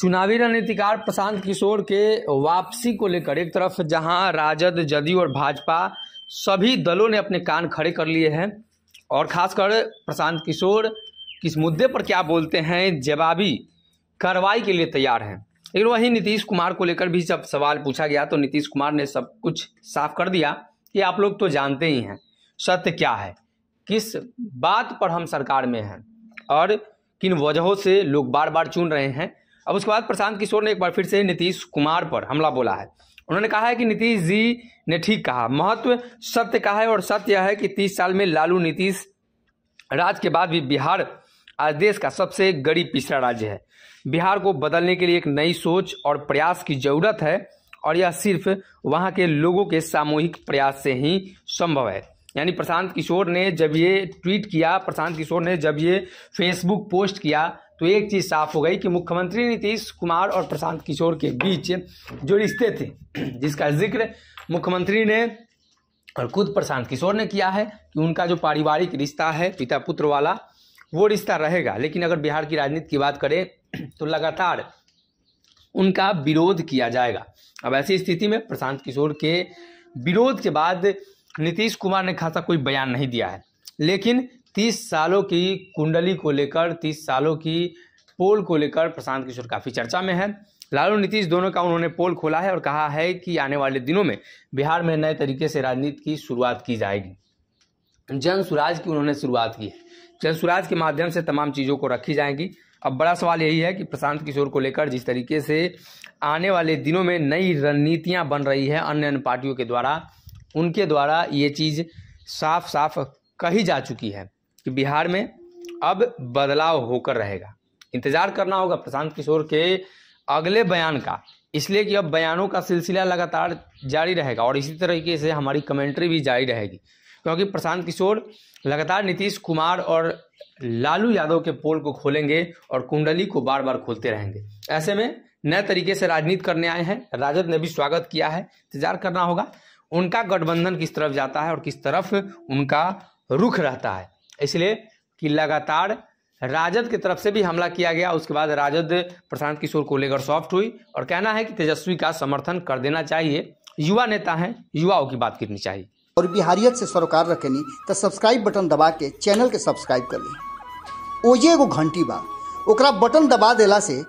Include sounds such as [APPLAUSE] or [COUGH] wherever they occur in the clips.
चुनावी रणनीतिकार प्रशांत किशोर के वापसी को लेकर एक तरफ जहां राजद जदयू और भाजपा सभी दलों ने अपने कान खड़े कर लिए हैं और खासकर प्रशांत किशोर किस मुद्दे पर क्या बोलते हैं जवाबी कार्रवाई के लिए तैयार हैं लेकिन वहीं नीतीश कुमार को लेकर भी जब सवाल पूछा गया तो नीतीश कुमार ने सब कुछ साफ कर दिया कि आप लोग तो जानते ही हैं सत्य क्या है किस बात पर हम सरकार में हैं और किन वजहों से लोग बार बार चुन रहे हैं अब उसके बाद प्रशांत किशोर ने एक बार फिर से नीतीश कुमार पर हमला बोला है उन्होंने कहा है कि नीतीश जी ने ठीक कहा महत्व सत्य का है और सत्य है कि तीस साल में लालू नीतीश राज के बाद भी बिहार आज देश का सबसे गरीब पिछड़ा राज्य है बिहार को बदलने के लिए एक नई सोच और प्रयास की जरूरत है और यह सिर्फ वहाँ के लोगों के सामूहिक प्रयास से ही संभव है यानी प्रशांत किशोर ने जब ये ट्वीट किया प्रशांत किशोर ने जब ये फेसबुक पोस्ट किया तो एक चीज़ साफ हो गई कि मुख्यमंत्री नीतीश कुमार और प्रशांत किशोर के बीच जो रिश्ते थे [CLEARS THROAT] जिसका जिक्र मुख्यमंत्री ने और खुद प्रशांत किशोर ने किया है कि उनका जो पारिवारिक रिश्ता है पिता पुत्र वाला वो रिश्ता रहेगा लेकिन अगर बिहार की राजनीति की बात करें [CLEARS THROAT] तो लगातार उनका विरोध किया जाएगा अब ऐसी स्थिति में प्रशांत किशोर के विरोध के बाद नीतीश कुमार ने खासा कोई बयान नहीं दिया है लेकिन तीस सालों की कुंडली को लेकर तीस सालों की पोल को लेकर प्रशांत किशोर काफ़ी चर्चा में है लालू नीतीश दोनों का उन्होंने पोल खोला है और कहा है कि आने वाले दिनों में बिहार में नए तरीके से राजनीति की शुरुआत की जाएगी जन स्वराज की उन्होंने शुरुआत की है जन स्वराज के माध्यम से तमाम चीज़ों को रखी जाएंगी अब बड़ा सवाल यही है कि प्रशांत किशोर को लेकर जिस तरीके से आने वाले दिनों में नई रणनीतियां बन रही है अन्य अन्य पार्टियों के द्वारा उनके द्वारा ये चीज़ साफ साफ कही जा चुकी है कि बिहार में अब बदलाव होकर रहेगा इंतज़ार करना होगा प्रशांत किशोर के अगले बयान का इसलिए कि अब बयानों का सिलसिला लगातार जारी रहेगा और इसी तरीके से हमारी कमेंट्री भी जारी रहेगी क्योंकि प्रशांत किशोर लगातार नीतीश कुमार और लालू यादव के पोल को खोलेंगे और कुंडली को बार बार खोलते रहेंगे ऐसे में नए तरीके से राजनीति करने आए हैं राजद ने भी स्वागत किया है इंतजार करना होगा उनका गठबंधन किस तरफ जाता है और किस तरफ उनका रुख रहता है इसलिए कि लगातार राजद की तरफ से भी हमला किया गया उसके बाद राजद प्रशांत किशोर को लेकर सॉफ्ट हुई और कहना है कि तेजस्वी का समर्थन कर देना चाहिए युवा नेता हैं युवाओं की बात करनी चाहिए और बिहारियत से सरोकार रखनी तो सब्सक्राइब बटन दबा के चैनल के सब्सक्राइब कर ली ओजे एगो घंटी बा बटन दबा दिला से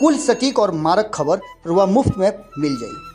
कुल सटीक और मारक खबर रुआ मुफ्त में मिल जाएगी